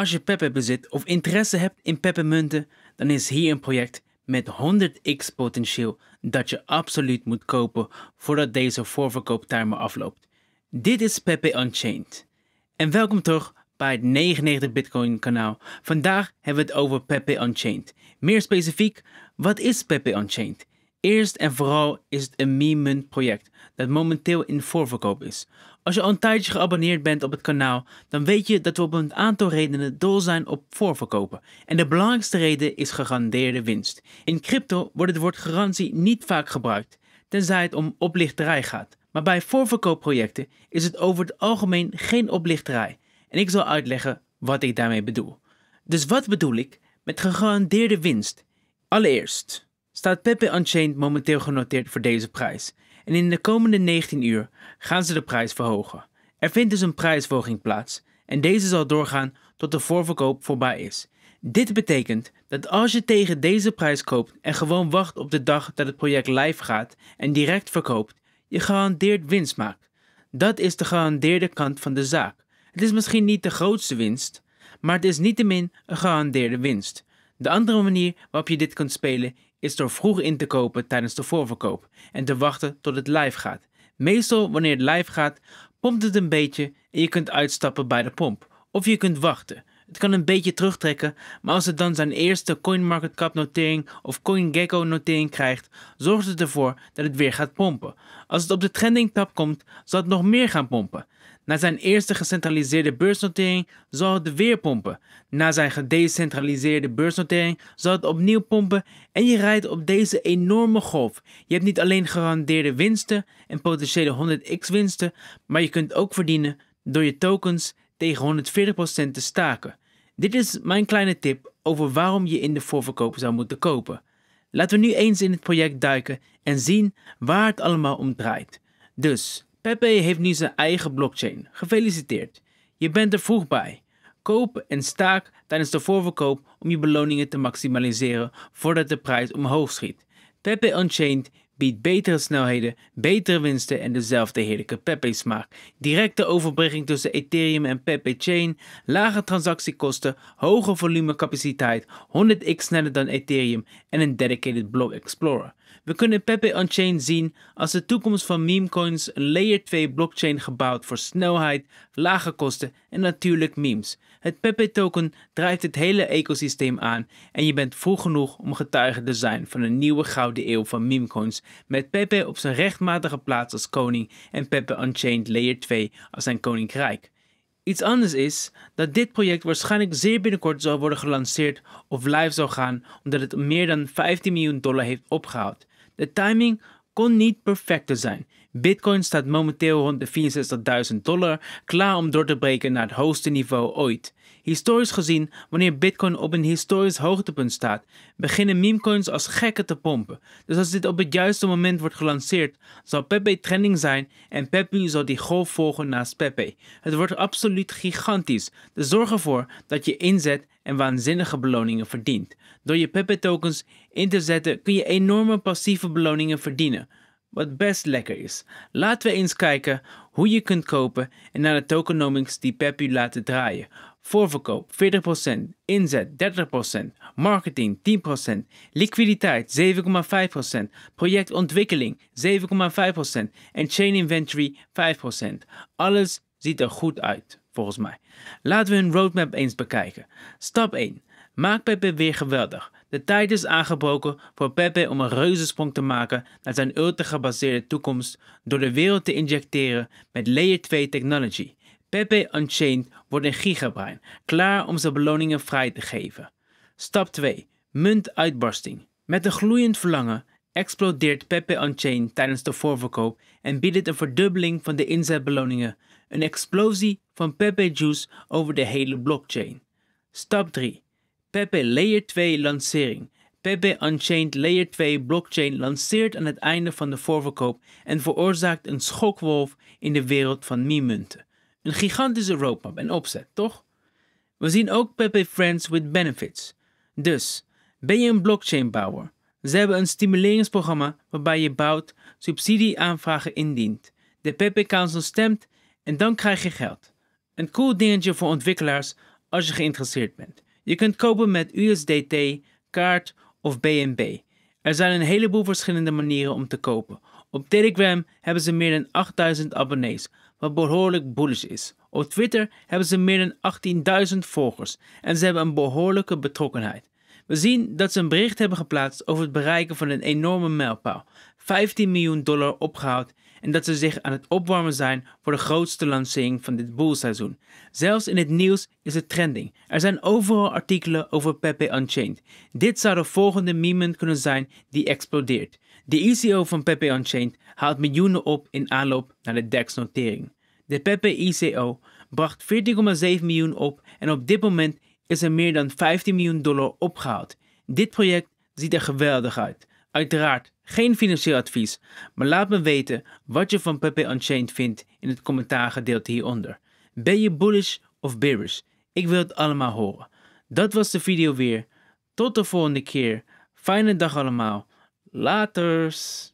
Als je Pepe bezit of interesse hebt in Pepe munten, dan is hier een project met 100x potentieel dat je absoluut moet kopen voordat deze voorverkooptimer afloopt. Dit is Pepe Unchained. En welkom terug bij het 99 Bitcoin kanaal. Vandaag hebben we het over Pepe Unchained. Meer specifiek, wat is Pepe Unchained? Eerst en vooral is het een meme munt project dat momenteel in voorverkoop is. Als je al een tijdje geabonneerd bent op het kanaal, dan weet je dat we op een aantal redenen dol zijn op voorverkopen. En de belangrijkste reden is gegarandeerde winst. In crypto wordt het woord garantie niet vaak gebruikt, tenzij het om oplichterij gaat. Maar bij voorverkoopprojecten is het over het algemeen geen oplichterij. En ik zal uitleggen wat ik daarmee bedoel. Dus wat bedoel ik met gegarandeerde winst? Allereerst staat Pepe Unchained momenteel genoteerd voor deze prijs en in de komende 19 uur gaan ze de prijs verhogen. Er vindt dus een prijsverhoging plaats en deze zal doorgaan tot de voorverkoop voorbij is. Dit betekent dat als je tegen deze prijs koopt en gewoon wacht op de dag dat het project live gaat en direct verkoopt, je gegarandeerd winst maakt. Dat is de gegarandeerde kant van de zaak. Het is misschien niet de grootste winst, maar het is niettemin een gegarandeerde winst. De andere manier waarop je dit kunt spelen is door vroeg in te kopen tijdens de voorverkoop en te wachten tot het live gaat. Meestal wanneer het live gaat, pompt het een beetje en je kunt uitstappen bij de pomp. Of je kunt wachten. Het kan een beetje terugtrekken, maar als het dan zijn eerste CoinMarketCap-notering of CoinGecko-notering krijgt, zorgt het ervoor dat het weer gaat pompen. Als het op de trending tab komt, zal het nog meer gaan pompen. Na zijn eerste gecentraliseerde beursnotering zal het weer pompen. Na zijn gedecentraliseerde beursnotering zal het opnieuw pompen en je rijdt op deze enorme golf. Je hebt niet alleen gegarandeerde winsten en potentiële 100x winsten, maar je kunt ook verdienen door je tokens tegen 140% te staken. Dit is mijn kleine tip over waarom je in de voorverkoop zou moeten kopen. Laten we nu eens in het project duiken en zien waar het allemaal om draait. Dus, Pepe heeft nu zijn eigen blockchain. Gefeliciteerd. Je bent er vroeg bij. Koop en staak tijdens de voorverkoop om je beloningen te maximaliseren voordat de prijs omhoog schiet. Pepe Unchained biedt betere snelheden, betere winsten en dezelfde heerlijke Pepe smaak. Directe overbrenging tussen Ethereum en Pepe Chain, lage transactiekosten, hoge volumecapaciteit, 100x sneller dan Ethereum en een dedicated block explorer. We kunnen Pepe Unchained zien als de toekomst van memecoins een layer 2 blockchain gebouwd voor snelheid, lage kosten en natuurlijk memes. Het Pepe token drijft het hele ecosysteem aan en je bent vroeg genoeg om getuige te zijn van een nieuwe gouden eeuw van memecoins met Pepe op zijn rechtmatige plaats als koning en Pepe Unchained layer 2 als zijn koninkrijk. Iets anders is dat dit project waarschijnlijk zeer binnenkort zal worden gelanceerd of live zou gaan omdat het meer dan 15 miljoen dollar heeft opgehaald. De timing kon niet perfecter zijn. Bitcoin staat momenteel rond de 64.000 dollar, klaar om door te breken naar het hoogste niveau ooit. Historisch gezien, wanneer Bitcoin op een historisch hoogtepunt staat, beginnen memecoins als gekken te pompen. Dus als dit op het juiste moment wordt gelanceerd, zal Pepe trending zijn en Pepe zal die golf volgen naast Pepe. Het wordt absoluut gigantisch, dus zorg ervoor dat je inzet en waanzinnige beloningen verdient. Door je Pepe tokens in te zetten kun je enorme passieve beloningen verdienen wat best lekker is. Laten we eens kijken hoe je kunt kopen en naar de tokenomics die Pepu laten draaien. Voorverkoop 40%, inzet 30%, marketing 10%, liquiditeit 7,5%, projectontwikkeling 7,5% en chain inventory 5%. Alles ziet er goed uit, volgens mij. Laten we hun roadmap eens bekijken. Stap 1. Maak Pepe weer geweldig. De tijd is aangebroken voor Pepe om een reuzensprong te maken naar zijn ultra-gebaseerde toekomst door de wereld te injecteren met Layer 2 technology. Pepe Unchained wordt een gigabrein, klaar om zijn beloningen vrij te geven. Stap 2. Muntuitbarsting. Met een gloeiend verlangen explodeert Pepe Unchained tijdens de voorverkoop en biedt het een verdubbeling van de inzetbeloningen, een explosie van Pepe Juice over de hele blockchain. Stap 3. Pepe Layer 2 lancering. Pepe Unchained Layer 2 blockchain lanceert aan het einde van de voorverkoop en veroorzaakt een schokwolf in de wereld van meme-munten. Een gigantische roadmap en opzet, toch? We zien ook Pepe Friends with Benefits. Dus, ben je een blockchain-bouwer? Ze hebben een stimuleringsprogramma waarbij je bouwt, subsidieaanvragen indient, de Pepe Council stemt en dan krijg je geld. Een cool dingetje voor ontwikkelaars als je geïnteresseerd bent. Je kunt kopen met USDT, kaart of BNB. Er zijn een heleboel verschillende manieren om te kopen. Op Telegram hebben ze meer dan 8000 abonnees, wat behoorlijk bullish is. Op Twitter hebben ze meer dan 18.000 volgers en ze hebben een behoorlijke betrokkenheid. We zien dat ze een bericht hebben geplaatst over het bereiken van een enorme mijlpaal: 15 miljoen dollar opgehaald en dat ze zich aan het opwarmen zijn voor de grootste lancering van dit boelseizoen. Zelfs in het nieuws is het trending. Er zijn overal artikelen over Pepe Unchained. Dit zou de volgende meme kunnen zijn die explodeert. De ICO van Pepe Unchained haalt miljoenen op in aanloop naar de DEX-notering. De Pepe ICO bracht 14,7 miljoen op en op dit moment is er meer dan 15 miljoen dollar opgehaald. Dit project ziet er geweldig uit. Uiteraard geen financieel advies, maar laat me weten wat je van Pepe Unchained vindt in het commentaar hieronder. Ben je bullish of bearish? Ik wil het allemaal horen. Dat was de video weer. Tot de volgende keer. Fijne dag allemaal. Laters.